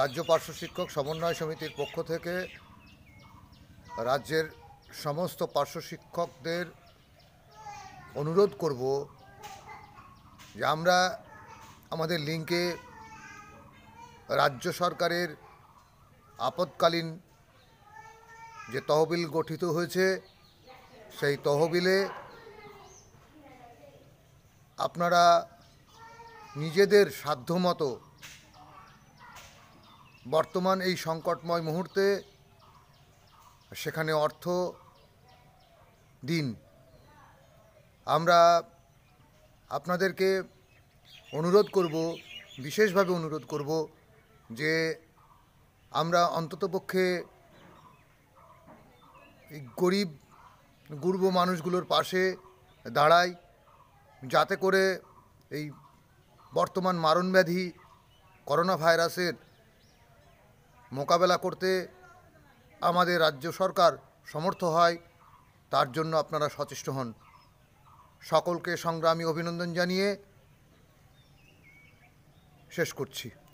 রাজ্য পার্শ্ব শিক্ষক সমন্বয় সমিতির পক্ষ থেকে রাজ্যের সমস্ত পার্শ্ব শিক্ষকদের অনুরোধ করব যে আমরা আমাদের লিঙ্কে রাজ্য সরকারের আপদকালীন যে তহবিল গঠিত হয়েছে সেই তহবিলে আপনারা নিজেদের সাধ্যমতো বর্তমান এই সংকটময় মুহূর্তে সেখানে অর্থ দিন আমরা আপনাদেরকে অনুরোধ করব বিশেষভাবে অনুরোধ করব যে আমরা অন্ততপক্ষে গরিব গর্ব মানুষগুলোর পাশে দাঁড়াই যাতে করে এই বর্তমান মারণ ব্যাধি করোনা ভাইরাসের মোকাবেলা করতে আমাদের রাজ্য সরকার সমর্থ হয় তার জন্য আপনারা সচেষ্ট হন সকলকে সংগ্রামী অভিনন্দন জানিয়ে শেষ করছি